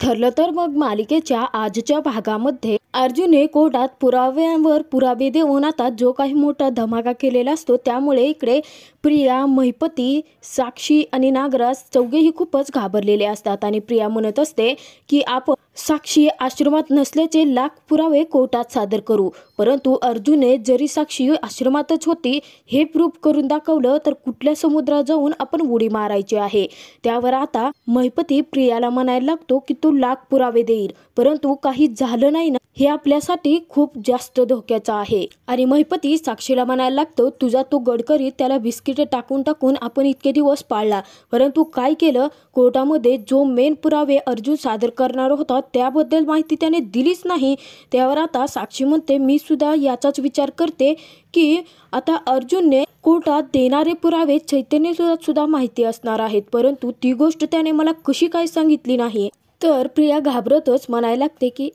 ठरलं तर मग मालिकेच्या आजच्या भागामध्ये अर्जुने कोर्टात पुराव्यांवर पुरावे देऊन आता जो काही मोठा धमाका केलेला असतो त्यामुळे इकडे प्रिया महिपती साक्षी आणि नागराज चौघेही खूपच घाबरलेले असतात आणि प्रिया म्हणत असते की आपण साक्षी आश्रमात नसल्याचे लाख पुरावे कोर्टात सादर करू परंतु अर्जुने जरी साक्षी आश्रमातच होती हे प्रूफ करून दाखवलं तर कुठल्या समुद्रात जाऊन आपण उडी मारायची आहे त्यावर आता महिपती प्रियाला म्हणायला लागतो की तू लाख पुरावे देईल परंतु काही झालं नाही ना हे आपल्यासाठी खूप जास्त धोक्याचं आहे आणि महिपती साक्षीला म्हणायला लागतो तुझा तो गडकरी त्याला बिस्किट टाकून टाकून आपण इतके दिवस पाळला परंतु काय केलं कोर्टामध्ये जो मेन पुरावे अर्जुन सादर करणार होता त्याबद्दल माहिती त्याने दिलीच नाही त्यावर आता साक्षी म्हणते मी सुद्धा याचाच विचार करते की आता अर्जुनने कोर्टात देणारे पुरावे चैतन्य सुद्धा माहिती असणार आहेत परंतु ती गोष्ट त्याने मला कशी काय सांगितली नाही तर प्रिया घाबरतच म्हणायला लागते की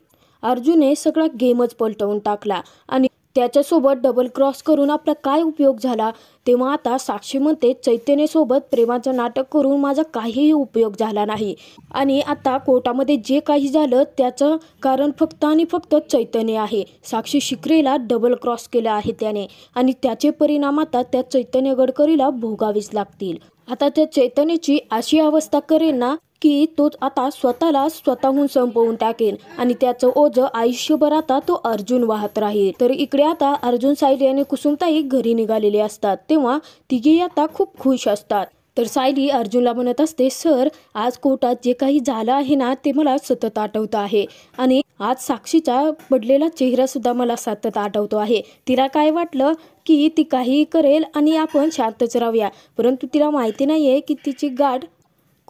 अर्जुनने सगळा गेमच पलटवून टाकला आणि त्याच्यासोबत डबल क्रॉस करून आपला काय उपयोग झाला तेव्हा आता साक्षी म्हणते चैतन्यसोबत प्रेमाचं नाटक करून माझा काहीही उपयोग झाला नाही आणि आता कोर्टामध्ये जे काही झालं त्याचं कारण फक्त आणि फक्त चैतन्य आहे साक्षी शिकरेला डबल क्रॉस केलं आहे त्याने आणि त्याचे परिणाम आता त्या चैतन्य गडकरीला भोगावीच लागतील आता त्या चैतन्याची अशी अवस्था करेन ना की तो आता स्वतःला स्वतःहून संपवून टाकेन आणि त्याचं ओझ आयुष्यभर आता तो अर्जुन वाहत राहील तर इकडे आता अर्जुन सायली आणि कुसुमताई घरी निघालेले असतात तेव्हा तिघे आता खूप खुश असतात तर सायली अर्जुनला म्हणत असते सर आज कोर्टात जे काही झालं आहे ना ते मला सतत आठवतं आहे आणि आज साक्षीचा पडलेला सुद्धा मला सतत आठवतो आहे तिला काय वाटलं की ती काही करेल आणि आपण शांतच राहूया परंतु तिला माहिती नाही आहे की तिची गाठ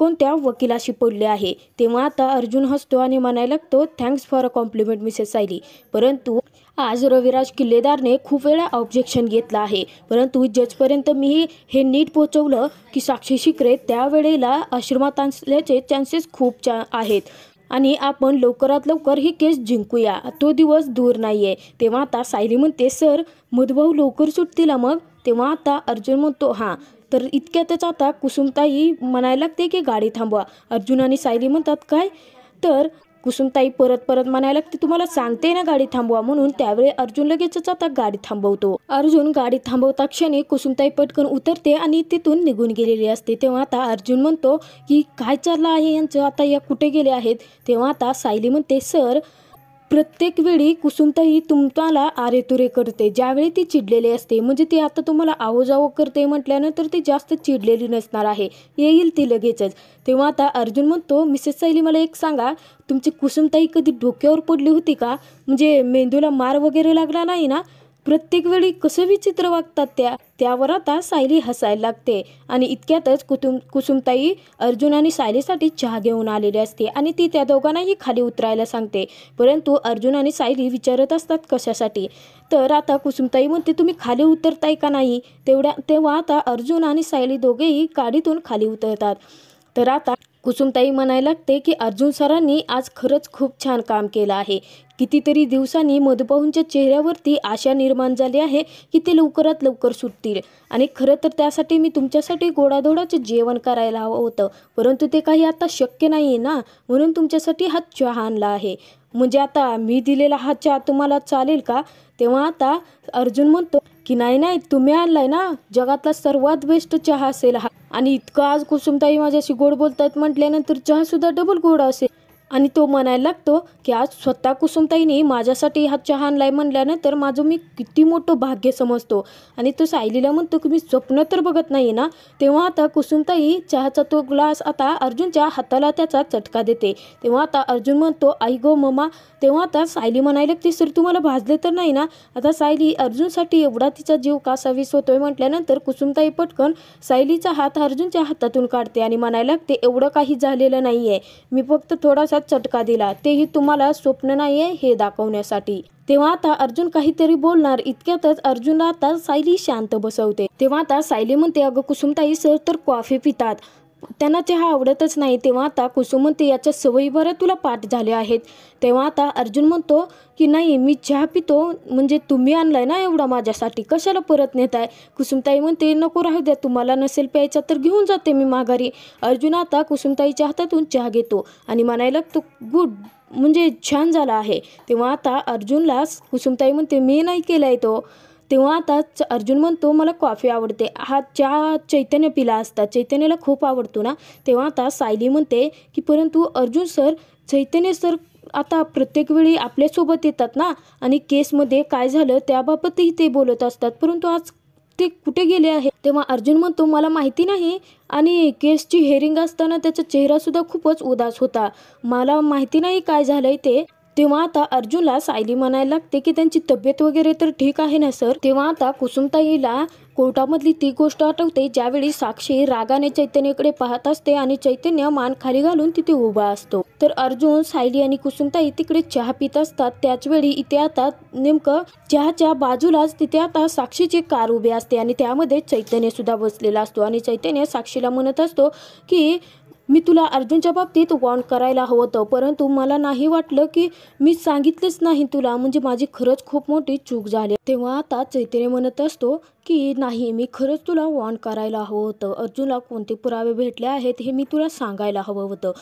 कोणत्या वकिलाशी पडले आहे तेव्हा आता अर्जुन हसतो आणि म्हणायला लागतो thanks for a compliment Mrs Sayali परंतु आज रविराज किल्लेदारने खूप वेळा ऑब्जेक्शन घेतलं आहे परंतु जजपर्यंत मी हे नीट पोचवलं की साक्षी शिकरे त्यावेळेला आश्रमात असल्याचे चान्सेस खूप चा आहेत आणि आपण लवकरात लवकर ही केस जिंकूया तो दिवस दूर नाही आहे तेव्हा आता सायली म्हणते सर मधुभाऊ लवकर सुटतील मग तेव्हा आता अर्जुन म्हणतो हां तर इतक्यातच आता कुसुमताई म्हणायला लागते की गाडी थांबवा अर्जुन आणि सायली म्हणतात काय तर कुसुमताई परत परत म्हणायला लागते तुम्हाला सांगते ना गाडी थांबवा म्हणून त्यावेळी अर्जुन लगेचच आता गाडी थांबवतो अर्जुन गाडी थांबवता क्षणी कुसुमताई पटकन उतरते आणि तिथून निघून गेलेली असते तेव्हा आता अर्जुन म्हणतो की काय चाललं आहे यांचं आता या कुठे गेले आहेत तेव्हा आता सायली म्हणते सर प्रत्येक वेळी कुसुमताई तुम्हाला आरेतुरे करते ज्यावेळी ती चिडलेली असते म्हणजे ती आता तुम्हाला आवोजावो करते म्हटल्यानंतर ती जास्त चिडलेली नसणार आहे येईल ती लगेचच तेव्हा आता अर्जुन म्हणतो मिसेस सैली मला एक सांगा तुमची कुसुमताई कधी डोक्यावर पडली होती का म्हणजे मेंदूला मार वगैरे लागला नाही ना प्रत्येक वेळी कसं विचित्र वागतात त्या त्यावर आता सायली हसायला लागते आणि इतक्यातच कुतुम कुसुमताई अर्जुन आणि सायलीसाठी चहा घेऊन आलेली असते आणि ती त्या दोघांनाही खाली उतरायला सांगते परंतु अर्जुन आणि सायली विचारत असतात कशासाठी तर आता कुसुमताई म्हणते तुम्ही खाली उतरताय का नाही तेवढ्या तेव्हा आता अर्जुन आणि सायली दोघेही गाडीतून खाली उतरतात तर आता कुसुमताई म्हणायला लागते की अर्जुन सरांनी आज खरंच खूप छान काम केलं आहे कितीतरी दिवसांनी मधुपाहूंच्या चेहऱ्यावरती आशा निर्माण झाली आहे की ते लवकरात लवकर सुटतील आणि खरं तर त्यासाठी मी तुमच्यासाठी गोडाधोडाचं जेवण करायला हवं होतं परंतु ते काही आता शक्य नाही आहे ना म्हणून तुमच्यासाठी हा चहा आणला आहे म्हणजे आता मी दिलेला हा चहा तुम्हाला चालेल का तेव्हा आता अर्जुन म्हणतो की नाही नाही तुम्ही आणलाय ना जगातला सर्वात बेस्ट चहा असेल हा आणि इतकं आज कुसुमताई माझ्याशी गोड बोलतायत म्हटल्यानंतर चहा सुद्धा डबल गोड असेल आणि तो म्हणायला लागतो की आज स्वतः कुसुमताईने माझ्यासाठी हा चहा आणलाय म्हणल्यानंतर माझं मी किती मोठं भाग्य समजतो आणि तो सायलीला म्हणतो की मी स्वप्न तर बघत नाही ना तेव्हा आता कुसुमताई चहाचा तो ग्लास आता अर्जुनच्या हाताला त्याचा चटका देते तेव्हा आता अर्जुन म्हणतो आई गो ममा तेव्हा आता सायली म्हणायला लागते सर तुम्हाला भाजले तर नाही ना आता सायली अर्जुनसाठी एवढा तिचा जीव का सवीस होतोय म्हटल्यानंतर कुसुमताई पटकन सायलीचा हात अर्जुनच्या हातातून काढते आणि म्हणायला लागते एवढं काही झालेलं नाही आहे मी फक्त थोडासा चटका दिला तेही तुम्हाला स्वप्न नाहीये हे दाखवण्यासाठी तेव्हा आता अर्जुन काहीतरी बोलणार इतक्यातच अर्जुनला आता सायली शांत बसवते तेव्हा आता सायली म्हणते अगं कुसुमताई सर तर कॉफी पितात त्यांना चहा आवडतच नाही तेव्हा आता कुसुम म्हणते याच्या सवयीवर तुला पाठ झाले आहेत तेव्हा आता अर्जुन म्हणतो की नाही मी चहा पितो म्हणजे तुम्ही आणलाय ना एवढा माझ्यासाठी कशाला परत नेताय कुसुमताई म्हणते नको राहू द्या तुम्हाला नसेल प्यायचा तर घेऊन जाते मी माघारी अर्जुन आता कुसुमताईच्या हातातून चहा घेतो आणि म्हणायला तो गुड म्हणजे छान झाला आहे तेव्हा आता अर्जुनलाच कुसुमताई म्हणते मी नाही केलाय तो तेव्हा आता अर्जुन म्हणतो मला कॉफी आवडते हा चहा चैतन्य पिला असता चैतन्याला खूप आवडतो ना तेव्हा आता सायली म्हणते की परंतु अर्जुन सर चैतन्य सर आता प्रत्येक वेळी आपल्यासोबत येतात ना आणि केसमध्ये काय झालं त्याबाबतही ते बोलत असतात परंतु आज ते कुठे गेले आहे तेव्हा अर्जुन म्हणतो मला माहिती नाही आणि केसची हेरिंग असताना त्याचा चेहरा सुद्धा खूपच उदास होता मला माहिती नाही काय झालंय ते तेव्हा आता अर्जुनला सायली म्हणायला लागते की त्यांची तब्येत वगैरे तर ठीक आहे ना सर तेव्हा आता कुसुमताईला कोर्टामधली ती गोष्ट आठवते ज्यावेळी साक्षी रागाने चैतन्यकडे पाहत असते आणि चैतन्य मान खाली घालून तिथे उभा असतो तर अर्जुन सायली आणि कुसुमताई तिकडे चहा पित असतात त्याचवेळी इथे आता नेमकं चहाच्या बाजूलाच तिथे आता साक्षीची कार उभी असते आणि त्यामध्ये चैतन्य सुद्धा बसलेला असतो आणि चैतन्य साक्षीला म्हणत असतो की मी तुला अर्जुनच्या बाबतीत वॉन करायला हवं होतं परंतु मला नाही वाटलं की मी सांगितलंच नाही तुला म्हणजे माझी खरंच खूप मोठी चूक झाली तेव्हा आता चैतन्य म्हणत असतो की नाही मी खरंच तुला वॉन करायला हवं होतं अर्जुनला कोणते पुरावे भेटले आहेत हे मी तुला सांगायला हवं होतं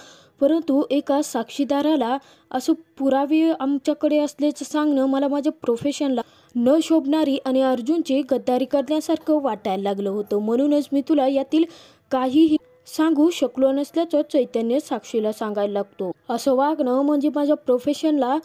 परंतु एका साक्षीदाराला असं पुरावे आमच्याकडे असल्याचं सांगणं मला माझ्या प्रोफेशनला न शोभणारी आणि अर्जुनची गद्दारी करण्यासारखं वाटायला लागलं होतं म्हणूनच मी तुला यातील काहीही सांगू शकलो नसल्याचं चैतन्य साक्षीला सांगायला लागतो असं वागणं म्हणजे माझ्या प्रोफेशनला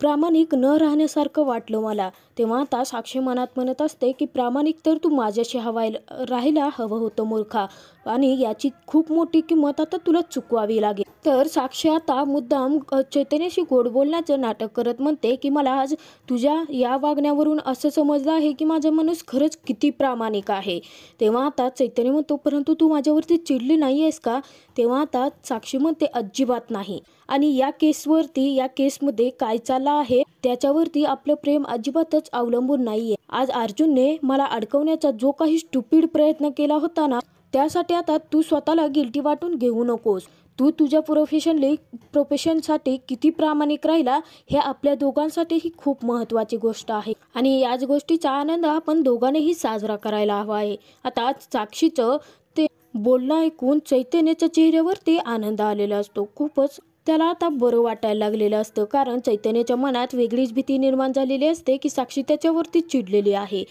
प्रामाणिक न राहण्यासारखं वाटलं मला तेव्हा आता साक्षी मनात म्हणत असते की प्रामाणिक तर तू माझ्याशी हवायला राहायला हवं होतं मूर्खा आणि याची खूप मोठी किंमत आता तुला चुकवावी लागेल तर साक्षी आता मुद्दाम चैतन्याशी गोड बोलण्याचं नाटक करत म्हणते की मला आज तुझ्या या वागण्यावरून असं समजलं आहे की माझा माणूस खरंच किती प्रामाणिक आहे तेव्हा आता चैतन्य म्हणतो परंतु तू माझ्यावरती चिडली नाही आहेस का तेव्हा आता साक्षी म्हणते अजिबात नाही आणि या केसवरती या केसमध्ये काय चाललं आहे त्याच्यावरती आपलं प्रेम अजिबातच अवलंबून नाहीये आज अर्जुनने मला अडकवण्याचा जो काही स्टुपीड प्रयत्न केला होता ना त्यासाठी आता तू स्वतःला गिल्टी वाटून घेऊ नकोस तू तुझ्या प्रोफेशनली प्रोफेशनसाठी किती प्रामाणिक राहिला हे आपल्या दोघांसाठीही खूप महत्त्वाची गोष्ट आहे आणि याच गोष्टीचा आनंद आपण दोघांनीही साजरा करायला हवा आहे आता साक्षीचं ते बोलणं ऐकून चैतन्याच्या चेहऱ्यावरती आनंद आलेला असतो खूपच त्याला आता बरं वाटायला लागलेलं असतं कारण चैतन्याच्या मनात वेगळीच भीती निर्माण झालेली असते की साक्षी त्याच्यावरती चिडलेली आहे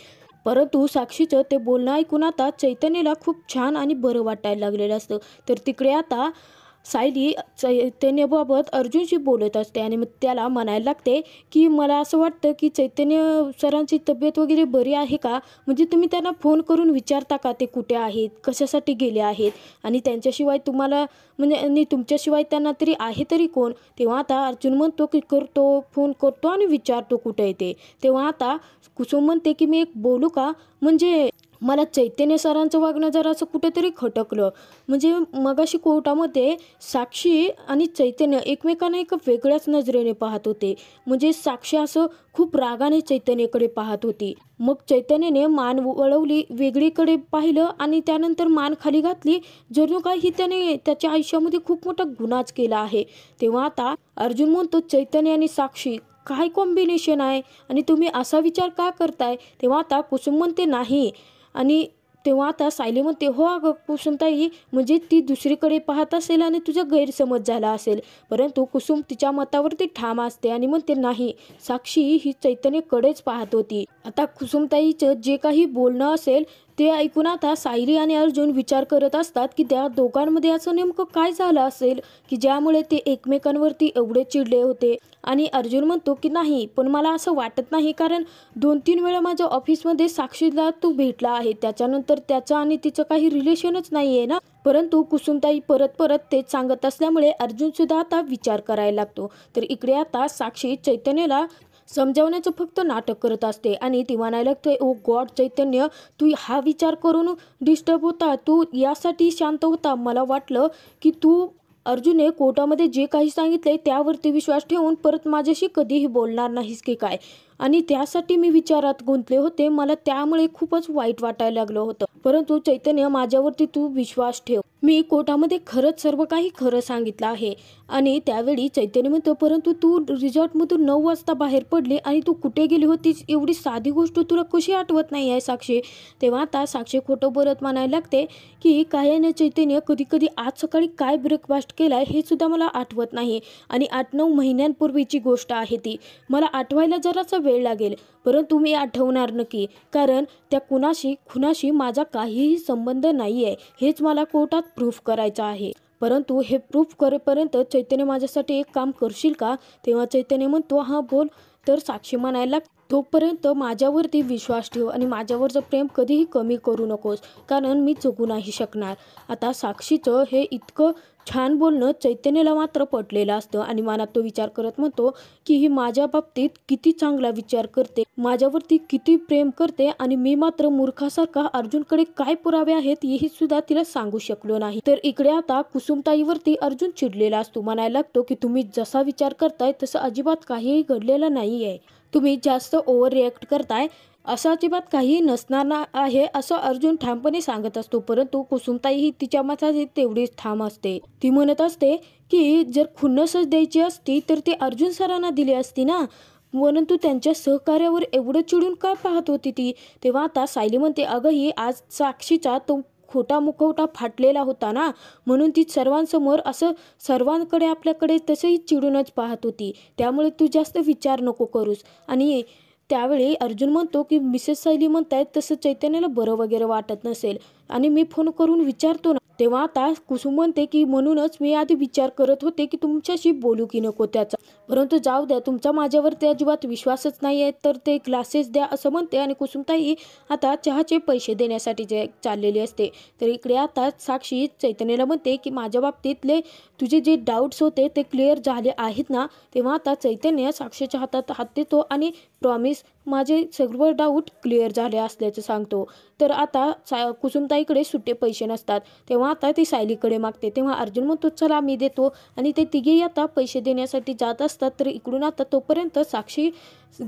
परंतु साक्षीचं ते बोलणं ऐकून आता चैतन्यला खूप छान आणि बरं वाटायला लागलेलं असतं तर तिकडे आता सायली चैतन्यबाबत अर्जुनशी बोलत असते आणि मग त्याला म्हणायला लागते की मला असं वाटतं की चैतन्य सरांची तब्येत वगैरे बरी आहे का म्हणजे तुम्ही त्यांना फोन करून विचारता का ते कुठे आहेत कशासाठी गेले आहेत आणि त्यांच्याशिवाय तुम्हाला म्हणजे आणि तुमच्याशिवाय त्यांना तरी आहे तरी कोण तेव्हा आता अर्जुन म्हणतो की करतो फोन करतो आणि विचारतो कुठे येते तेव्हा आता कुसुम म्हणते की मी एक बोलू का म्हणजे मला चैतन्य सरांचं वागणं जरा असं कुठेतरी खटकलं म्हणजे मगाशी कोर्टामध्ये साक्षी आणि चैतन्य एकमेकांना एक वेगळ्याच नजरेने पाहत होते म्हणजे साक्षी असं खूप रागाने चैतन्यकडे पाहत होती मग चैतन्यने मान वळवली वेगळीकडे पाहिलं आणि त्यानंतर मान खाली घातली जणू काय ही त्याने त्याच्या आयुष्यामध्ये खूप मोठा गुन्हाच केला आहे तेव्हा आता अर्जुन म्हणतो चैतन्य आणि साक्षी काय कॉम्बिनेशन आहे आणि तुम्ही असा विचार का करताय तेव्हा आता कुसुम म्हणते नाही आणि तेव्हा आता सायली म्हणते हो अगं कुसुमताई म्हणजे ती दुसरीकडे पाहत असेल आणि तुझा गैरसमज झाला असेल परंतु कुसुम तिच्या मतावरती ठाम असते आणि म्हणते नाही साक्षी ही चैतन्यकडेच पाहत होती आता कुसुमताईचं जे काही बोलणं असेल ते ऐकून आता सायली आणि अर्जुन विचार करत असतात की त्या दोघांमध्ये असं नेमकं काय झालं असेल की ज्यामुळे ते एकमेकांवरती एवढे चिडले होते आणि अर्जुन म्हणतो की नाही पण मला असं वाटत नाही कारण दोन तीन वेळा माझ्या ऑफिसमध्ये साक्षीला तू भेटला आहे त्याच्यानंतर त्याचं आणि तिचं काही रिलेशनच नाही आहे ना परंतु कुसुमताई परत परत तेच सांगत असल्यामुळे अर्जुन सुद्धा आता विचार करायला लागतो तर इकडे आता साक्षी चैतन्यला समजावण्याचं फक्त नाटक करत असते आणि ती म्हणायला लागते ओ गॉड चैतन्य तू हा विचार करून डिस्टर्ब होता तू यासाठी शांत होता मला वाटलं की तू अर्जुने कोर्टामध्ये जे काही सांगितले त्यावरती विश्वास ठेवून परत माझ्याशी कधीही बोलणार नाहीस की काय आणि त्यासाठी मी विचारात गुंतले होते मला त्यामुळे खूपच वाईट वाटायला लागलं होतं परंतु चैतन्य माझ्यावरती तू विश्वास ठेव मी कोर्टामध्ये खरंच सर्व काही खरं सांगितलं आहे आणि त्यावेळी चैतन्य म्हणतो परंतु तू रिझॉर्टमधून नऊ वाजता बाहेर पडली आणि तू कुठे गेली होतीस एवढी साधी गोष्ट तुला कशी आठवत नाही आहे साक्षी तेव्हा आता साक्षी खोटं बोलत म्हणायला लागते की काय ना चैतन्य कधी कधी आज सकाळी काय ब्रेकफास्ट केला आहे हे सुद्धा मला आठवत नाही आणि आठ नऊ महिन्यांपूर्वीची गोष्ट आहे ती मला आठवायला जरासा वेळ लागेल परंतु मी आठवणार नक्की कारण त्या कुणाशी खुणाशी माझा काहीही संबंध नाही आहे हेच मला कोर्टात प्रूफ करायचं आहे परंतु हे प्रूफ करेपर्यंत चैतन्य माझ्यासाठी एक काम करशील का तेव्हा चैतन्य म्हणतो हा बोल तर साक्षी म्हणायला तोपर्यंत माझ्यावरती विश्वास ठेव आणि माझ्यावरचं प्रेम कधीही कमी करू नकोस कारण मी चुकू नाही शकणार आता साक्षीचं हे इतकं छान बोलणं चैतन्याला मात्र पटलेलं असतं आणि मनात तो विचार करत म्हणतो की ही माझ्या बाबतीत किती चांगला विचार करते माझ्यावरती किती प्रेम करते आणि मी मात्र मूर्खासारखा अर्जुनकडे काय पुरावे आहेत हेही सुद्धा तिला सांगू शकलो नाही तर इकडे आता कुसुमताईवरती अर्जुन चिडलेला असतो म्हणायला लागतो की तुम्ही जसा विचार करताय तसं अजिबात काहीही घडलेलं नाहीये तुम्ही जास्त ओव्हर रिॲक्ट करताय असं अजिबात काही नसणार ना आहे असं अर्जुन ठामपणे सांगत असतो परंतु कुसुमताई ही तिच्या मताची तेवढीच ठाम असते ती म्हणत असते की जर खुन्नसच द्यायची असती तर ती अर्जुन सरांना दिली असती ना परंतु त्यांच्या सहकार्यावर एवढं चिडून का पाहत होती ती तेव्हा आता सायली म्हणते अगं ही आज साक्षीचा तो खोटा मुखवटा फाटलेला होता ना म्हणून ती सर्वांसमोर असं सर्वांकडे आपल्याकडे तसंही चिडूनच पाहत होती त्यामुळे तू जास्त विचार नको करूस आणि त्यावेळी अर्जुन म्हणतो की मिसेस सैली म्हणतायत तसं चैतन्याला बरं वगैरे वाटत नसेल आणि मी फोन करून विचारतो ना तेव्हा आता कुसुम म्हणते की म्हणूनच मी आधी विचार करत होते की तुमच्याशी बोलू की नको त्याचा परंतु जाऊ द्या तुमचा माझ्यावर त्या अजिबात विश्वासच नाही आहे तर ते ग्लासेस द्या असं म्हणते आणि कुसुमताई आता चहाचे पैसे देण्यासाठी जे चाललेली असते तर इकडे आता साक्षी चैतन्याला म्हणते की माझ्या बाबतीतले तुझे जे डाऊट्स होते ते क्लिअर झाले आहेत ना तेव्हा आता चैतन्य साक्षीच्या हातात हात देतो आणि प्रॉमिस माझे सर्व डाऊट क्लिअर झाले असल्याचं सांगतो तर आता सा कुसुमताईकडे सुट्टे पैसे नसतात तेव्हा आता ती सायलीकडे मागते तेव्हा अर्जुन म्हणतो चला मी देतो आणि ते तिघेही आता पैसे देण्यासाठी जात असतात तर इकडून आता तोपर्यंत साक्षी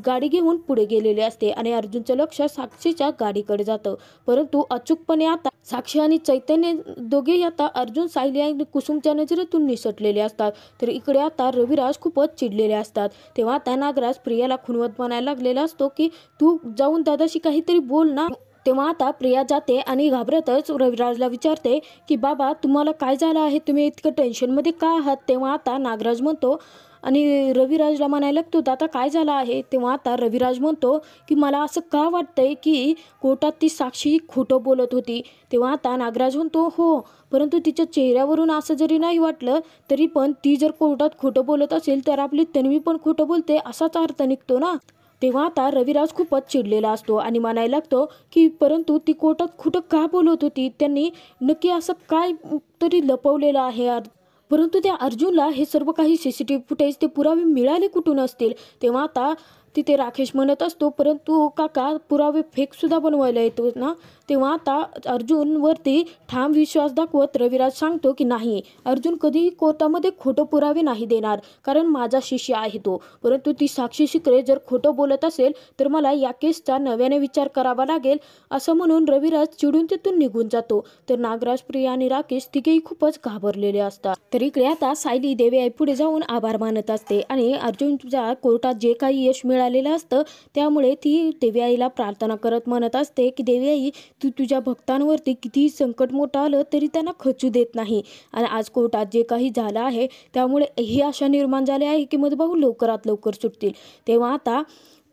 गाडी घेऊन पुढे गेलेले असते आणि अर्जुनचं लक्ष साक्षीच्या गाडीकडे जातं परंतु अचूकपणे आता साक्षी आणि चैतन्य दोघे आता अर्जुन साहिली आणि कुसुमच्या नजरेतून निसटलेले असतात तर इकडे आता रविराज खूपच चिडलेले असतात तेव्हा त्या नागराज प्रियाला खुनवत म्हणायला लागलेला असतो की तू जाऊन दादाशी काहीतरी बोल ना तेव्हा आता प्रिया जाते आणि घाबरतच रविराजला विचारते की बाबा तुम्हाला काय झालं आहे तुम्ही इतकं टेन्शनमध्ये का आहात तेव्हा आता नागराज म्हणतो आणि रविराजला म्हणायला लागतो दादा काय झालं आहे तेव्हा आता रविराज म्हणतो की मला असं का वाटतंय की कोर्टात ती साक्षी खोटं बोलत होती तेव्हा आता नागराज म्हणतो हो परंतु तिच्या चेहऱ्यावरून असं जरी नाही वाटलं तरी पण ती जर कोर्टात खोटं बोलत असेल तर आपली तन्वी पण खोटं बोलते असाच अर्थ निघतो ना तेव्हा आता रविराज खूपच चिडलेला असतो आणि म्हणायला लागतो की परंतु ती कोर्टात खोटं का बोलत होती त्यांनी नक्की असं काय तरी लपवलेलं आहे परंतु त्या अर्जुनला हे सर्व काही C C T V footage ते पुरावे मिळाले कुठून असतील तेव्हा आता तिथे राकेश म्हणत असतो परंतु काका पुरावे फेकसुद्धा बनवायला येतो ना तेव्हा आता अर्जुनवरती ठाम विश्वास दाखवत रविराज सांगतो की नाही अर्जुन कधीही कोर्टामध्ये खोटं पुरावे नाही देणार कारण माझा शिष्य आहे तो परंतु ती साक्षी शिकरे जर खोटं बोलत असेल तर मला या केसचा नव्याने विचार करावा लागेल असं म्हणून रविराज चिडून तिथून निघून जातो तर नागराज प्रिया आणि राकेश तिघेही खूपच घाबरलेले असतात तर इकडे आता सायली देवे पुढे जाऊन आभार मानत असते आणि अर्जुनच्या कोर्टात जे काही यश मिळालेलं असतं त्यामुळे ती देवी आईला प्रार्थना करत म्हणत असते की देवी आई तू तुझ्या भक्तांवरती कितीही संकट मोठं आलं तरी त्यांना खचू देत नाही आणि आज कोर्टात जे काही झालं आहे त्यामुळे ही आशा निर्माण झाली आहे की मधुभाऊ लवकरात लवकर सुटतील तेव्हा आता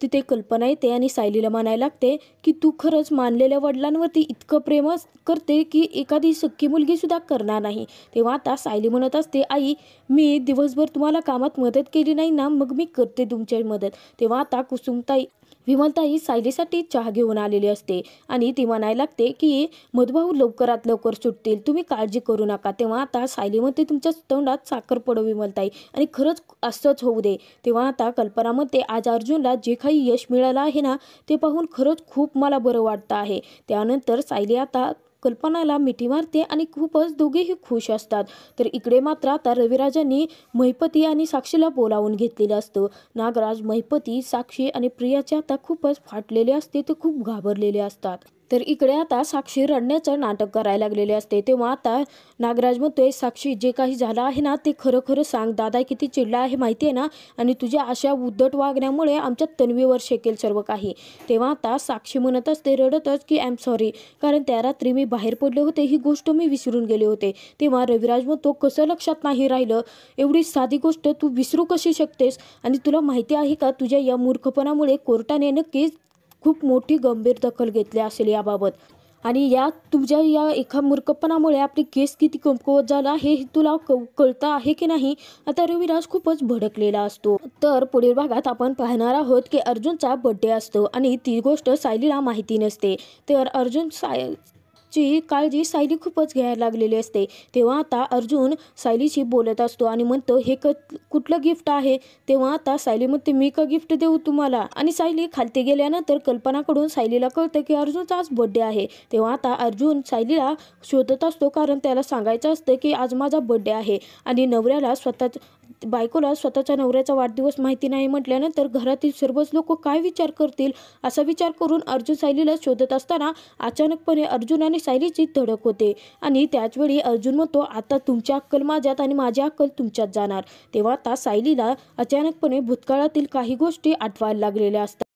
तिथे कल्पना येते आणि सायलीला म्हणायला लागते की तू खरंच मानलेल्या वडिलांवरती इतकं प्रेम करते की एखादी सख्खी मुलगीसुद्धा करणार नाही तेव्हा आता सायली म्हणत असते आई मी दिवसभर तुम्हाला कामात मदत केली नाही ना मग मी करते तुमची मदत तेव्हा आता कुसुमताई विमलताई सायलीसाठी चहा घेऊन आलेली असते आणि ती म्हणायला लागते की मधुभाऊ लवकरात लवकर सुटतील तुम्ही काळजी करू नका तेव्हा आता सायलीमध्ये तुमच्या तोंडात साखर पडो विमलताई आणि खरंच असंच होऊ दे तेव्हा आता कल्पनामध्ये आज अर्जुनला जे काही यश मिळालं आहे ना ते पाहून खरंच खूप मला बरं वाटतं आहे त्यानंतर सायली आता कल्पनाला मिठी मारते आणि खूपच दोघेही खुश असतात तर इकडे मात्र आता रविराजांनी महिपती आणि साक्षीला बोलावून घेतलेलं असतं नागराज महिपती साक्षी आणि प्रियाचे आता खूपच फाटलेले असते ते खूप घाबरलेले असतात तर इकडे आता साक्षी रडण्याचं नाटक करायला लागलेले असते तेव्हा आता नागराज म्हणतोय साक्षी जे काही झालं आहे ना ते खरं खरं सांग दादा किती चिडला आहे माहिती आहे ना आणि तुझ्या अशा उद्धट वागण्यामुळे आमच्या तन्वीवर शेकेल सर्व काही तेव्हा आता साक्षी म्हणत असते रडतच की आय एम सॉरी कारण त्या रात्री मी बाहेर पडले होते ही गोष्ट मी विसरून गेले होते तेव्हा रविराज म्हणतो कसं लक्षात नाही राहिलं एवढी साधी गोष्ट तू विसरू कशी शकतेस आणि तुला माहिती आहे का तुझ्या या मूर्खपणामुळे कोर्टाने नक्कीच खूप मोठी गंभीर दखल घेतली असेल याबाबत आणि या तुझ्या या एका मूर्खपणामुळे आपली केस किती कमकुवत झाला हे तुला कळतं आहे की नाही आता रविराज खूपच भडकलेला असतो तर पुढील भागात आपण पाहणार आहोत की अर्जुनचा बड्डे असतो आणि ती गोष्ट सायलीला माहिती नसते तर अर्जुन साय ची काळजी सायली खूपच घ्यायला लागलेली असते तेव्हा आता अर्जुन सायलीशी बोलत असतो आणि म्हणतो हे क कुठलं गिफ्ट आहे तेव्हा आता सायली म्हणते मी का गिफ्ट देऊ तुम्हाला आणि सायली खालती गेल्यानंतर कल्पनाकडून सायलीला कळतं की अर्जुनचा आज बड्डे आहे तेव्हा आता अर्जुन सायलीला शोधत असतो कारण त्याला सांगायचं असतं की आज माझा बड्डे आहे आणि नवऱ्याला स्वतःच बायकोला स्वतःच्या नवऱ्याचा वाढदिवस माहिती नाही म्हटल्यानंतर घरातील सर्वच लोक काय विचार करतील असा विचार करून अर्जुन सायलीला शोधत असताना अचानकपणे अर्जुन आणि सायलीची धडक होते आणि त्याचवेळी अर्जुन म्हणतो आता तुमची अक्कल माझ्यात आणि माझी अक्कल तुमच्यात जाणार तेव्हा आता सायलीला अचानकपणे भूतकाळातील काही गोष्टी आठवायला लागलेल्या असतात